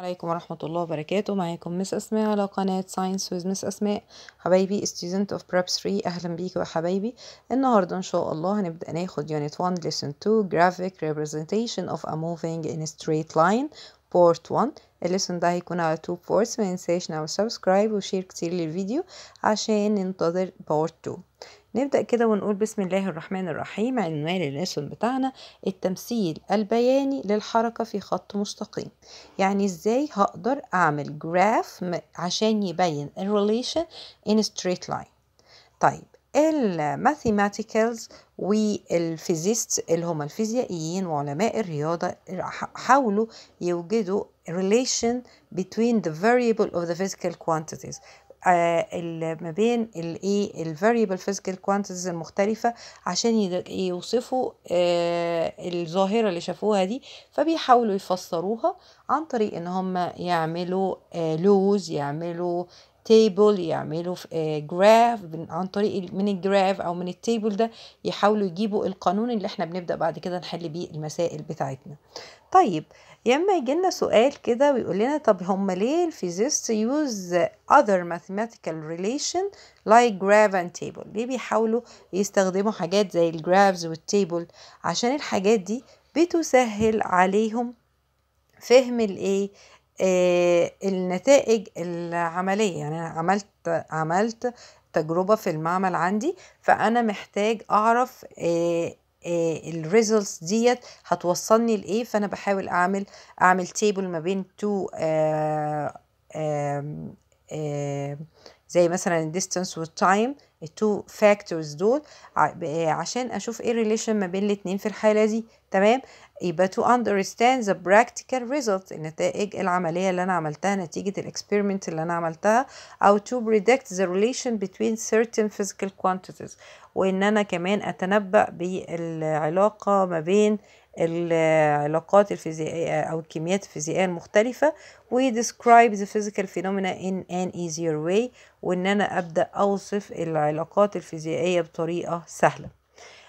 عليكم ورحمة الله وبركاته معاكم مس أسماء على قناة ساينس ويز مس أسماء حبايبي student of prep 3 أهلا بيك يا حبايبي النهاردة إن شاء الله هنبدأ ناخد unit 1 lesson 2 graphic representation of a moving in a straight line part 1 الليسون ده هيكون على 2 parts ما ننساش نعمل سبسكرايب وشير كتير للفيديو عشان ننتظر part 2 نبدأ كده ونقول بسم الله الرحمن الرحيم عنوان الليسون بتاعنا التمثيل البياني للحركة في خط مستقيم يعني ازاي هقدر اعمل جراف عشان يبين الريليشن in straight line طيب الماثيماتيكالز والفيزيست اللي هم الفيزيائيين وعلماء الرياضة حاولوا يوجدوا relation between the variable of the physical quantities آه، ما بين الايه الفاريبل فيزيكال كوانتيتيز المختلفه عشان يوصفوا آه، الظاهره اللي شافوها دي فبيحاولوا يفسروها عن طريق ان هم يعملوا آه، لوز يعملوا تيبل يعملوا جراف عن طريق من الجراف او من التيبل ده يحاولوا يجيبوا القانون اللي احنا بنبدا بعد كده نحل بيه المسائل بتاعتنا طيب آه يا اما يجي لنا سؤال كده ويقول لنا طب هم ليه الفيزيست يوز other mathematical relation like graph and table ليه بيحاولوا يستخدموا حاجات زي الجرافز والتيبل عشان الحاجات دي بتسهل عليهم فهم الايه آه النتائج العمليه يعني انا عملت عملت تجربه في المعمل عندي فانا محتاج اعرف آه آه، الريزلتس ديت هتوصلني لايه فانا بحاول اعمل اعمل تيبل ما بين تو آه، زي مثلا الديستانس والتايم التو فاكتورز دول عشان اشوف ايه الريليشن ما بين الاتنين في الحاله دي تمام يبقى تو understand the practical results النتائج العملية اللي أنا عملتها نتيجة الاكسبيرمنت اللي أنا عملتها أو to predict the relation between certain physical quantities وإن أنا كمان أتنبأ بالعلاقة ما بين العلاقات الفيزيائية أو الكميات الفيزيائية المختلفة و describe the physical phenomena in an easier way وإن أنا أبدأ أوصف العلاقات الفيزيائية بطريقة سهلة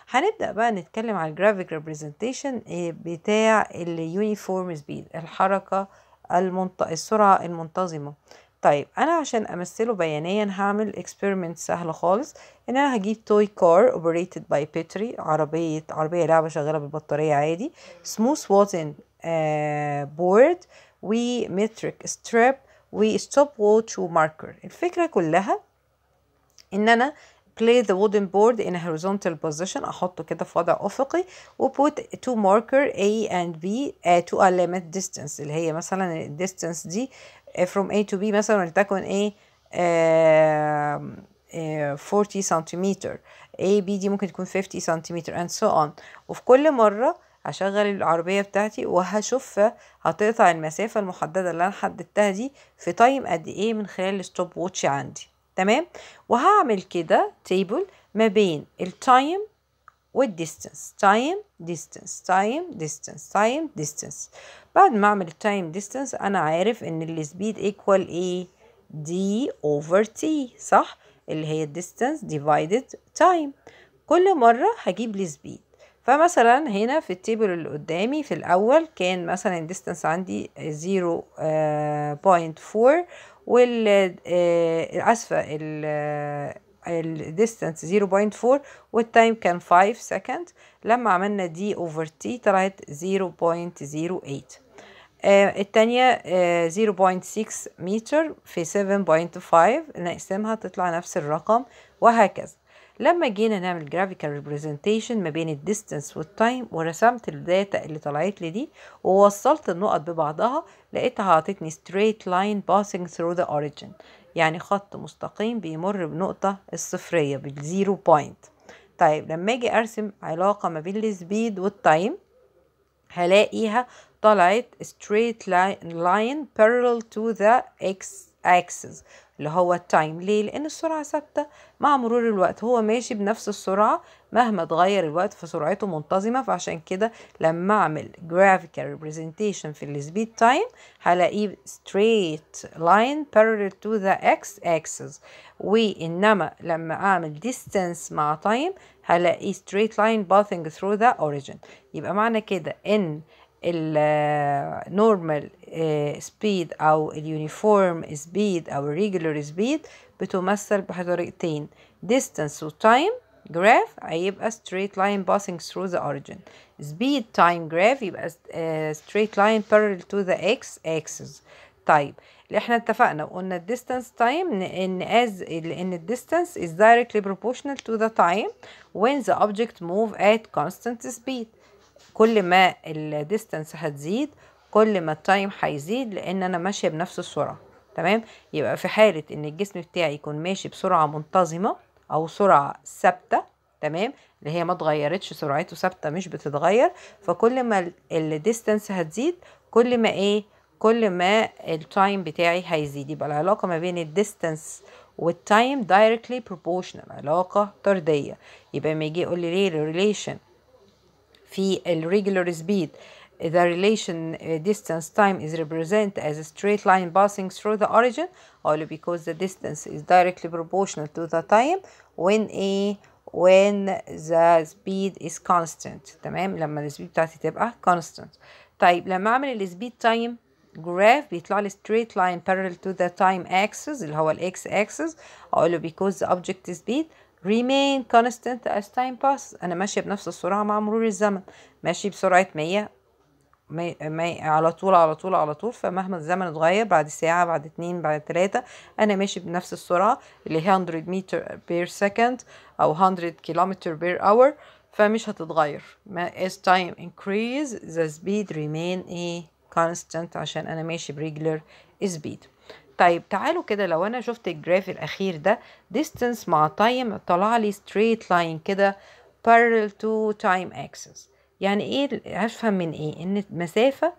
هنبدأ بقى نتكلم على الجرافيك representation آه، بتاع اليونيفورم سبيد الحركة المنط... السرعة المنتظمة طيب انا عشان امثله بيانيا هعمل اكسبيرمنت سهل خالص ان انا هجيب توي كار اوبريتد باي بيتري عربيه عربيه لعبه شغاله بالبطاريه عادي سموث ووتن بورد ومتريك ستراب وستوب ووتش وماركر الفكره كلها ان انا play the wooden board in a horizontal position احطه كده في وضع افقي و put two marker A and B at آه، to a limit distance اللي هي مثلا ال distance دي آه، from A to B مثلا ولتكن A 40 سنتيمتر آه، A B دي ممكن تكون 50 سنتيمتر and so on وفي كل مرة هشغل العربية بتاعتي وهشوف هتقطع المسافة المحددة اللي أنا حددتها دي في تايم قد إيه من خلال الستوب ووتش عندي تمام وهعمل كده تيبل ما بين التايم والديستنس تايم ديستنس تايم ديستنس تايم ديستنس بعد ما اعمل تايم ديستنس انا عارف ان السبيد ايكوال ايه دي اوفر تي صح اللي هي الديستنس ديفايدد تايم كل مرة هجيب لي سبيد فمثلا هنا في التيبل اللي قدامي في الأول كان مثلا الديستنس عندي 0.4 آه، وال آه، آسفة distance 0.4 والتايم كان 5 second لما عملنا d over t طلعت 0.08 الثانية التانية 0.6 آه، متر في 7.5 نقسمها تطلع نفس الرقم وهكذا لما جينا نعمل graphical representation ما بين distance وال time ورسمت الداتا اللي طلعت لي دي ووصلت النقط ببعضها لقيتها عطتني straight line passing through the origin يعني خط مستقيم بيمر بنقطة الصفرية بالزيرو بوينت طيب لما اجي ارسم علاقة ما بين السبيد والتايم هلاقيها طلعت straight line parallel to the x axis اللي هو التايم ليه لان السرعه ثابته مع مرور الوقت هو ماشي بنفس السرعه مهما اتغير الوقت فسرعته منتظمه فعشان كده لما اعمل graphical representation في السبيد تايم هلاقيه straight line parallel to the x axis وانما لما اعمل distance مع time هلاقيه straight line passing through the origin يبقى معنى كده ان Eh, normal النورمال سبيد أو اليونيفورم سبيد أو الريجولر سبيد بتمثل بطريقتين distance و time graph هيبقى straight line passing through the origin speed time graph يبقى eh, straight line parallel to the x axis طيب اللي احنا اتفقنا وقلنا ال distance time ان as ان ال distance is directly proportional to the time when the object move at constant speed كل ما الديستانس هتزيد كل ما التايم هيزيد لان انا ماشيه بنفس السرعه تمام يبقى في حاله ان الجسم بتاعي يكون ماشي بسرعه منتظمه او سرعه ثابته تمام اللي هي ما اتغيرتش سرعته ثابته مش بتتغير فكل ما الديستانس هتزيد كل ما ايه كل ما التايم بتاعي هيزيد يبقى العلاقه ما بين الديستانس والتايم دايركتلي بروبوشنال علاقه طرديه يبقى لما يجي يقول لي ليه الريليشن في الريجولار speed the relation uh, distance time is represented as a straight line passing through the origin only because the distance is directly proportional to the time when a when the speed is constant تمام لما السبيد بتاعتي تبقى constant طيب لما اعمل السبيد تايم graph بيطلع لي straight line parallel to the time axis اللي هو الاكس axis only because the object speed remain constant as time passes أنا ماشية بنفس السرعة مع مرور الزمن ماشي بسرعة مية مي... مي... على طول على طول على طول فمهما الزمن اتغير بعد ساعة بعد اتنين بعد تلاتة أنا ماشي بنفس السرعة اللي هي 100 متر بير سكند أو 100 كيلومتر بير أور فمش هتتغير ما as time increase the speed remain a constant عشان أنا ماشي بريجلر speed طيب تعالوا كده لو انا شفت الجراف الاخير ده distance مع time طلع لي straight line كده parallel to time axis يعني ايه هفهم من ايه ان المسافة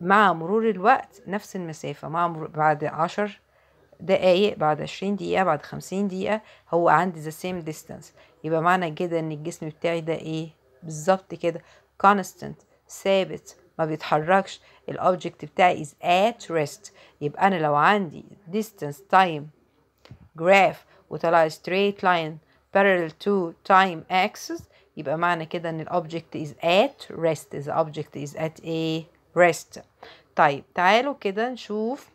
مع مرور الوقت نفس المسافة مع مرور بعد عشر دقايق بعد عشرين دقيقة بعد خمسين دقيقة هو عندي the same distance يبقى معنى كده ان الجسم بتاعي ده ايه بالظبط كده constant ثابت ما بيتحركش الاوبجكت بتاعي is at rest يبقى انا لو عندي distance time graph وطلع straight line parallel to time axis يبقى معنى كده ان الاوبجكت is at rest the object is at a rest طيب تعالوا كده نشوف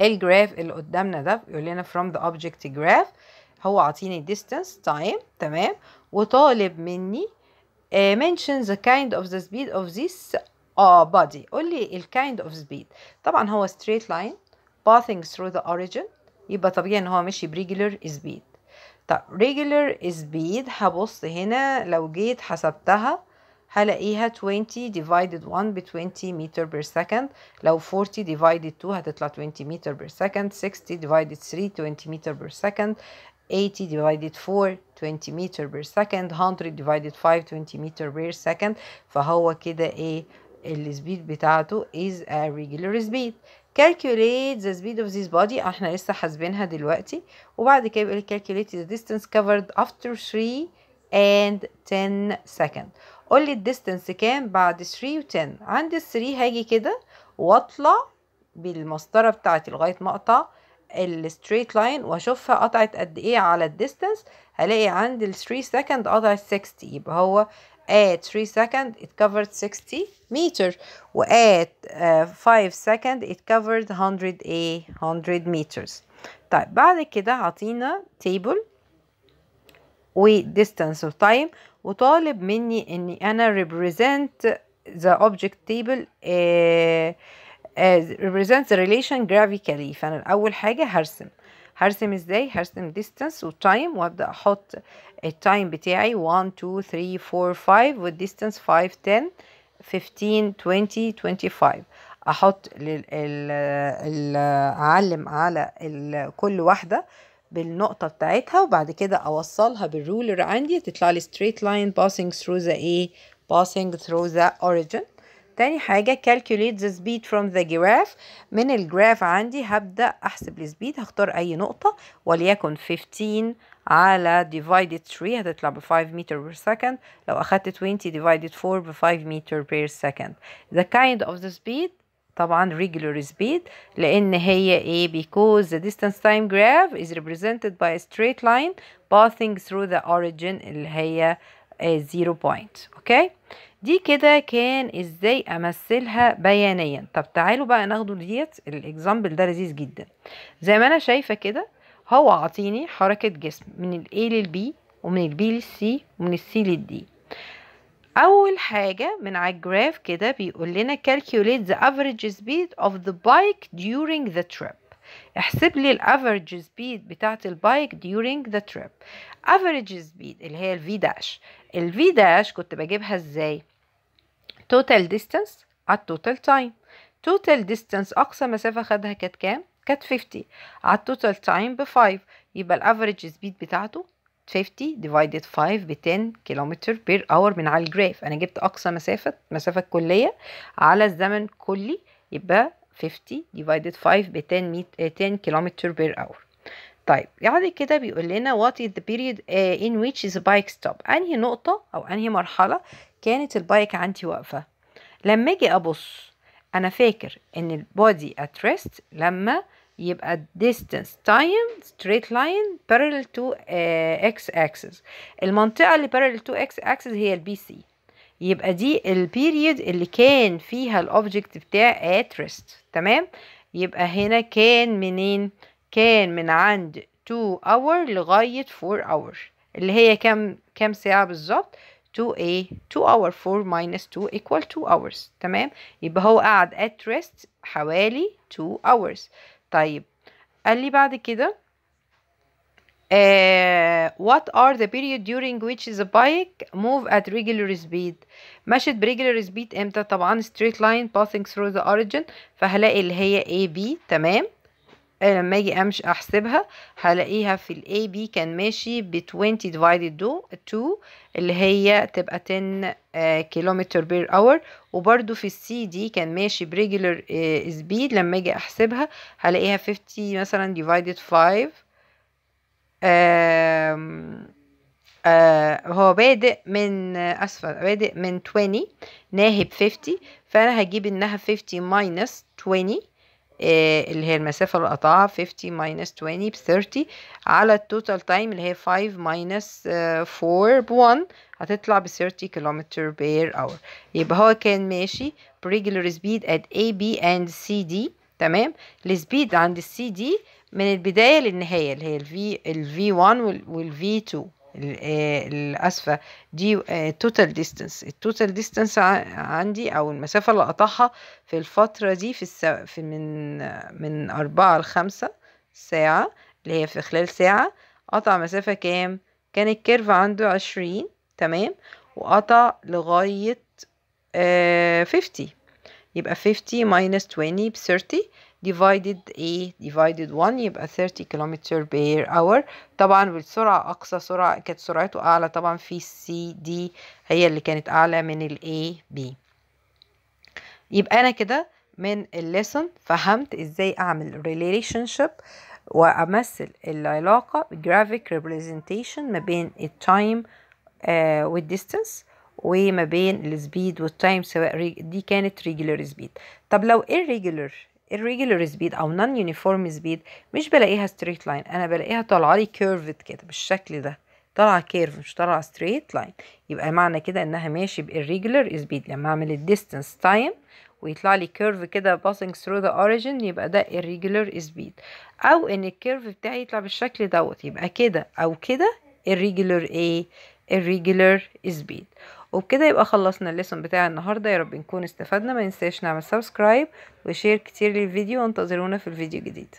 الجراف اللي قدامنا ده بيقول لنا from the object graph هو عاطيني distance time تمام وطالب مني uh, mention the kind of the speed of this uh, body قول لي ال kind of speed طبعا هو straight line passing through the origin يبقى طبيعي ان هو ماشي بريجولر speed طب regular speed هبص هنا لو جيت حسبتها هلاقيها 20 divided 1 ب 20 meter per second لو 40 divided 2 هتطلع 20 meter per second 60 divided 3 20 meter per second 80 divided 4 20 متر بير سكند 100 divided 5 20 متر بير سكند فهو كده ايه السبيد بتاعته is a regular speed calculate the speed of this body احنا لسه حاسبينها دلوقتي وبعد كده بيقول calculate the distance covered after 3 and 10 second قول لي الديستنس كام بعد 3 و10 عند 3 هاجي كده واطلع بالمسطره بتاعتي لغايه ما اقطع الستريت لاين واشوفها قطعت قد ايه على الديستنس هلاقي عند ال 3 سكند قطعت 60 يبقى هو at 3 second it covered 60 meter و at uh, آه، 5 second it covered 100 a 100 meters طيب بعد كده عطينا table و distance of time وطالب مني اني انا represent the object table uh, represents the relation graphically فانا اول حاجه هرسم هرسم ازاي هرسم distance و time وابدا احط التايم بتاعي 1 2 3 4 5 والديستانس 5 10 15 20 25 احط لل ال اعلم على ال كل واحده بالنقطه بتاعتها وبعد كده اوصلها بالرولر عندي تطلع لي straight line passing through the A passing through the origin تاني حاجة calculate the speed from the graph من الجراف عندي هبدأ أحسب السبيد هختار أي نقطة وليكن 15 على divided 3 هتطلع ب 5 meter per second لو أخدت 20 divided 4 ب 5 meter per second the kind of the speed طبعا regular speed لأن هي إيه because the distance time graph is represented by a straight line passing through the origin اللي هي 0 بوينت اوكي دي كده كان ازاي امثلها بيانيا طب تعالوا بقى ناخدوا ديت الاكزامبل ده لذيذ جدا زي ما انا شايفه كده هو عاطيني حركه جسم من ال A لل B ومن ال B لل C ومن ال C لل D اول حاجه من على الجراف كده بيقول لنا calculate the average speed of the bike during the trip احسب لي الافريج سبيد بتاعه البايك during the trip افريج سبيد اللي هي الفي داش ال V داش كنت بجيبها ازاي total distance على total time total distance اقصى مسافه خدها كانت كام كانت 50 على total time ب 5 يبقى ال average speed بتاعته 50 divided 5 ب 10 كيلومتر بير اور من على الجراف انا جبت اقصى مسافه مسافه كليه على الزمن كلي يبقى 50 divided 5 ب 10 10 كيلومتر بير اور طيب يعني كده بيقول لنا what is the period آه، in which the bike stop انهي نقطة او انهي مرحلة كانت البايك عندي واقفة لما اجي ابص انا فاكر ان البودي at rest لما يبقى distance time straight line parallel to uh, x axis المنطقة اللي parallel to x axis هي البي سي يبقى دي البيريد اللي كان فيها الاوبجكت بتاع at rest تمام يبقى هنا كان منين كان من عند 2 hour لغاية 4 hour اللي هي كام كام ساعة بالظبط 2 a 2 hour 4 minus 2 equal 2 hours تمام يبقى هو قعد at rest حوالي 2 hours طيب قال لي بعد كده Uh, what are the period during which the bike move at regular speed مشت بريجولار سبيد امتى طبعا straight line passing through the origin فهلاقي اللي هي AB تمام آه، لما اجي امشي احسبها هلاقيها في الاي بي كان ماشي ب 20 divided 2 اللي هي تبقى 10 كيلومتر بير اور وبرده في السي دي كان ماشي بريجولر سبيد آه، لما اجي احسبها هلاقيها 50 مثلا divided 5 آم آه هو بادئ من آه، اسفل بادئ من 20 ناهب 50 فانا هجيب انها 50 ماينس 20 آه، اللي هي المسافة اللي قطعها 50 minus 20 ب 30 على التوتال تايم اللي هي 5 minus 4 ب 1 هتطلع ب 30 كيلومتر بير اور يبقى هو كان ماشي بريجولار سبيد at A B and C D تمام السبيد عند C, دي من البداية للنهاية اللي هي ال v 1 وال v 2 الاسفه دي توتال ديستانس التوتال ديستانس عندي او المسافه اللي قطعها في الفتره دي في, الس... في من من أربعة لخمسة ساعه اللي هي في خلال ساعه قطع مسافه كام كان الكيرف عنده عشرين تمام وقطع لغايه آه 50 يبقى 50 ماينس 20 ب 30 divided A divided 1 يبقى 30 كيلومتر per hour طبعا بالسرعة أقصى سرعة كانت سرعته أعلى طبعا في C D هي اللي كانت أعلى من ال A B يبقى أنا كده من الليسن فهمت إزاي أعمل relationship وأمثل العلاقة graphic representation ما بين التايم آه والديستنس وما بين السبيد والتايم سواء دي كانت regular speed طب لو ايه regular الريجولار سبيد او نون يونيفورم سبيد مش بلاقيها ستريت لاين انا بلاقيها طالعه لي كيرفد كده بالشكل ده طالعه كيرف مش طالعه ستريت لاين يبقى معنى كده انها ماشي بالريجولار سبيد لما اعمل الديستنس تايم ويطلع لي كيرف كده باسنج ثرو ذا اوريجين يبقى ده الريجولار سبيد او ان الكيرف بتاعي يطلع بالشكل دوت يبقى كده او كده الريجولار ايه الريجولار سبيد وبكده يبقى خلصنا الليسون بتاع النهارده يا رب نكون استفدنا ما ننساش نعمل سبسكرايب وشير كتير للفيديو وانتظرونا في الفيديو الجديد